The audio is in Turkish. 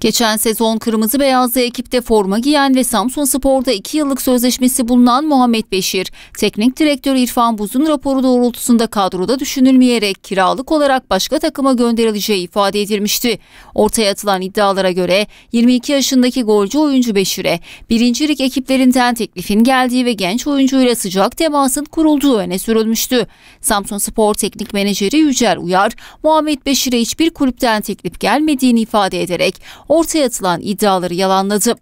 Geçen sezon kırmızı beyazlı ekipte forma giyen ve Samsun Spor'da 2 yıllık sözleşmesi bulunan Muhammed Beşir, teknik direktör İrfan Buz'un raporu doğrultusunda kadroda düşünülmeyerek kiralık olarak başka takıma gönderileceği ifade edilmişti. Ortaya atılan iddialara göre 22 yaşındaki golcü oyuncu Beşir'e birincilik ekiplerinden teklifin geldiği ve genç oyuncuyla sıcak temasın kurulduğu öne sürülmüştü. Samsun Spor teknik menajeri Yücel Uyar, Muhammed Beşir'e hiçbir kulüpten teklif gelmediğini ifade ederek ortaya atılan iddiaları yalanladı.